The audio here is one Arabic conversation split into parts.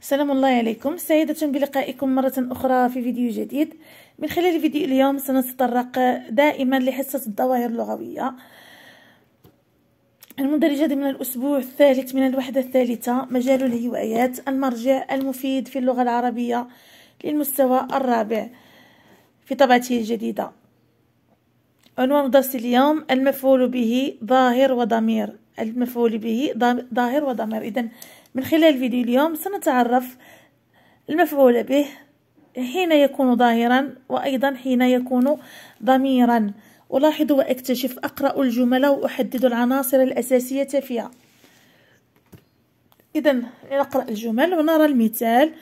السلام الله عليكم سعيدة بلقائكم مرة أخرى في فيديو جديد من خلال فيديو اليوم سنتطرق دائما لحصة الظواهر اللغوية المندرجة ضمن الأسبوع الثالث من الوحدة الثالثة مجال الهوايات المرجع المفيد في اللغة العربية للمستوى الرابع في طبعته الجديدة عنوان درس اليوم المفعول به ظاهر وضمير المفعول به ظاهر وضمير إذن من خلال فيديو اليوم سنتعرف المفعول به حين يكون ظاهرا وأيضا حين يكون ضميرا ألاحظ وأكتشف أقرأ الجمل وأحدد العناصر الأساسية فيها إذا نقرأ الجمل ونرى المثال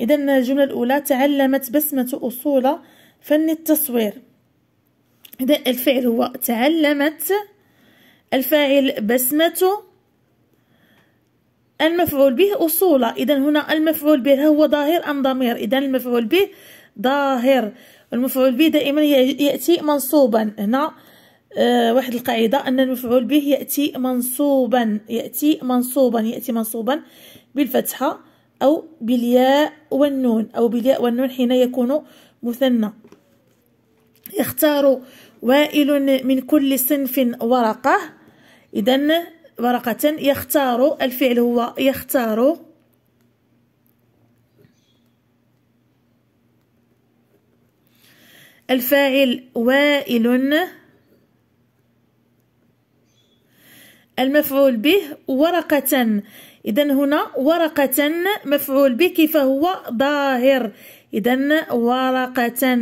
إذا الجملة الأولى تعلمت بسمة أصول فن التصوير إذا الفعل هو تعلمت الفاعل بسمة المفعول به أصولة إذا هنا المفعول به هو ظاهر أم ضمير إذا المفعول به ظاهر المفعول به دائما يأتي منصوبا هنا أه واحد القاعدة أن المفعول به يأتي منصوبا يأتي منصوبا يأتي منصوبا بالفتحة أو بالياء والنون أو بالياء والنون حين يكون مثنى يختار وائل من كل صنف ورقة إذا ورقة يختار الفعل هو يختار الفاعل وائل المفعول به ورقة إذا هنا ورقة مفعول به كيف هو ظاهر إذا ورقة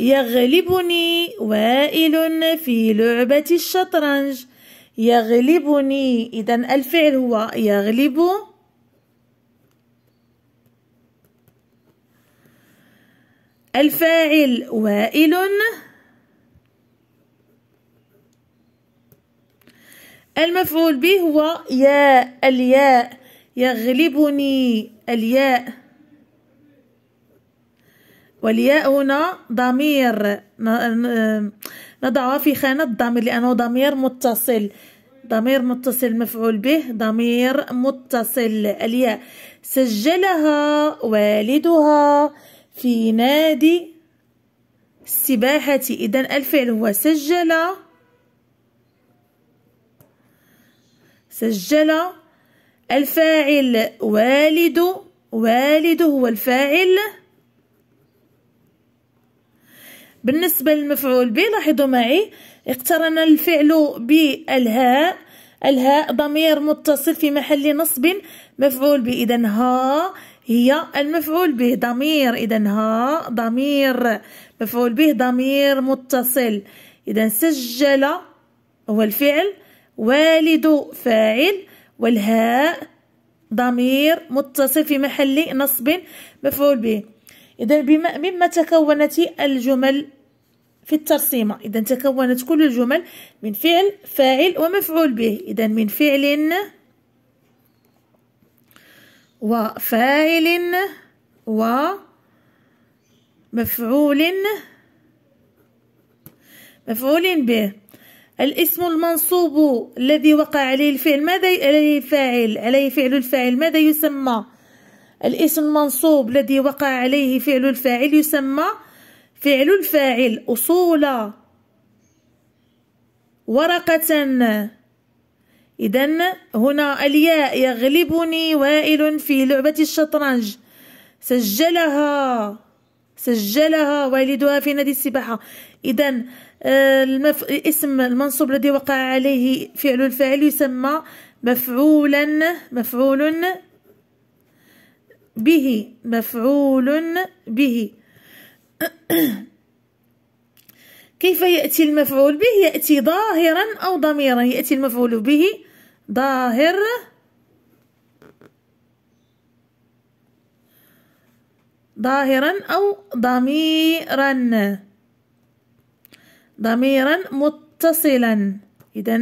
يغلبني وائل في لعبة الشطرنج يغلبني إذا الفعل هو يغلب الفاعل وائل المفعول به هو ياء الياء يغلبني الياء والياء هنا ضمير نضعها في خانة الضمير لأنه ضمير متصل ضمير متصل مفعول به ضمير متصل الياء سجلها والدها في نادي السباحة إذا الفعل هو سجل سجل الفاعل والد والد هو الفاعل بالنسبة للمفعول به لاحظوا معي اقترن الفعل بالهاء الهاء ضمير متصل في محل نصب مفعول به إذا ها هي المفعول به ضمير إذا ها ضمير مفعول به ضمير متصل إذا سجل هو الفعل والد فاعل والهاء ضمير متصل في محل نصب مفعول به إذا بما مما تكونت الجمل في الترسيمة إذا تكونت كل الجمل من فعل فاعل ومفعول به إذا من فعل وفاعل ومفعول مفعول به الاسم المنصوب الذي وقع عليه الفعل ماذا عليه فاعل عليه فعل الفاعل ماذا يسمى الاسم المنصوب الذي وقع عليه فعل الفاعل يسمى فعل الفاعل أصول ورقة إذا هنا الياء يغلبني وائل في لعبة الشطرنج سجلها سجلها والدها في نادي السباحة إذا آه، المف... الاسم المنصوب الذي وقع عليه فعل الفاعل يسمى مفعولا مفعول به مفعول به كيف يأتي المفعول به يأتي ظاهرا أو ضميرا يأتي المفعول به ظاهر ظاهرا أو ضميرا ضميرا متصلا إذا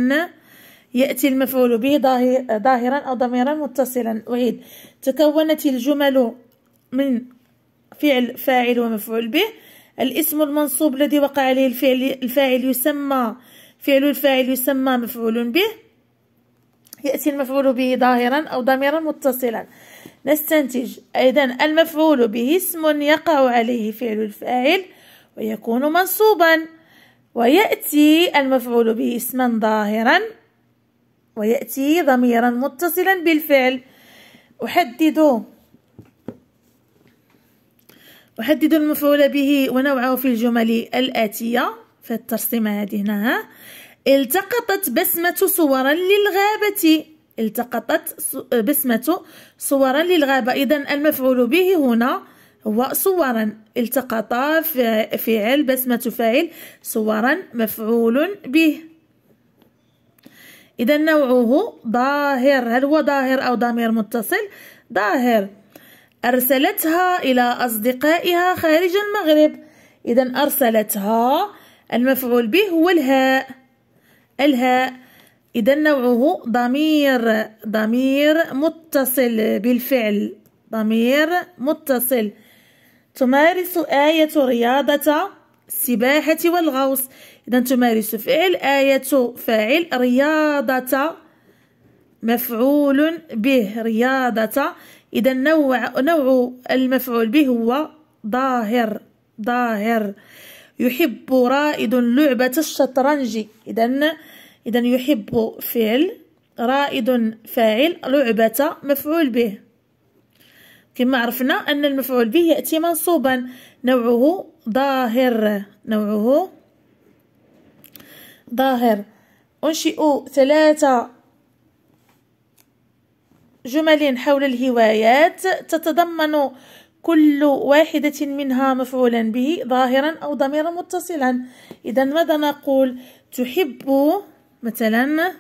يأتي المفعول به ظاهرا أو ضميرا متصلا أعيد تكونت الجمل من فعل فاعل ومفعول به الاسم المنصوب الذي وقع عليه الفعل الفاعل يسمى فعل الفاعل يسمى مفعول به يأتي المفعول به ظاهرا أو ضميرا متصلا نستنتج أيضا المفعول به اسم يقع عليه فعل الفاعل ويكون منصوبا ويأتي المفعول به اسما ظاهرا ويأتي ضميرا متصلا بالفعل أحدد أحدد المفعول به ونوعه في الجمل الآتية في الترسيمة هذه هنا التقطت بسمة صورا للغابة التقطت بسمة صورا للغابة إذا المفعول به هنا هو صورا التقط فعل بسمة فاعل صورا مفعول به إذا نوعه ظاهر هل هو ظاهر أو ضمير متصل ظاهر أرسلتها إلى أصدقائها خارج المغرب إذا أرسلتها المفعول به هو الهاء الهاء إذا نوعه ضمير ضمير متصل بالفعل ضمير متصل تمارس آية رياضة السباحة والغوص إذا تمارس فعل آية فاعل رياضة مفعول به رياضة إذا نوع نوع المفعول به هو ظاهر ظاهر يحب رائد لعبة الشطرنج إذا إذا يحب فعل رائد فاعل لعبة مفعول به كما عرفنا أن المفعول به يأتي منصوبا نوعه ظاهر نوعه ظاهر أنشئ ثلاثة جمل حول الهوايات تتضمن كل واحدة منها مفعولا به ظاهرا أو ضميرا متصلا إذا ماذا نقول تحب مثلا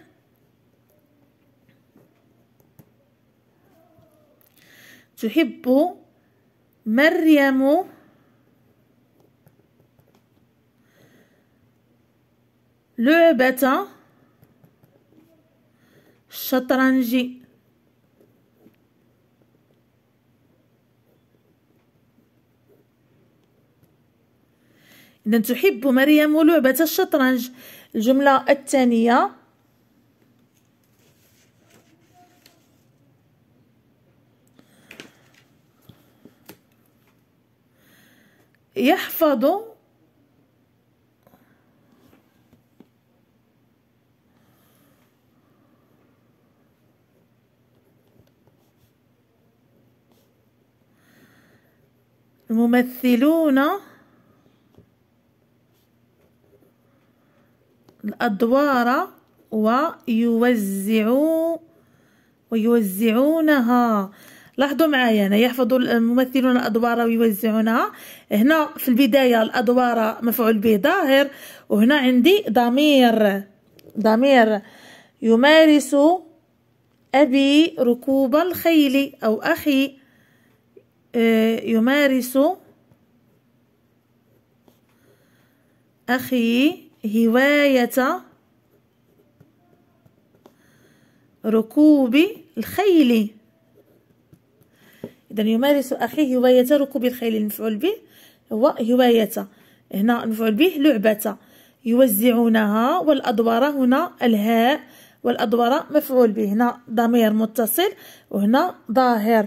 تحب مريم لعبة الشطرنج إذا تحب مريم لعبة الشطرنج الجملة الثانية يحفظ يمثلون الأدوار ويوزعوا ويوزعونها لاحظوا معايا هنا يحفظوا الممثلون الادوار ويوزعونها هنا في البدايه الادوار مفعول به ظاهر وهنا عندي ضمير ضمير يمارس ابي ركوب الخيل او اخي يمارس أخي هواية ركوب الخيل إذا يمارس أخي هواية ركوب الخيل المفعول به هو هواية هنا المفعول به لعبة يوزعونها والأدوار هنا الهاء والأدوار مفعول به هنا ضمير متصل وهنا ظاهر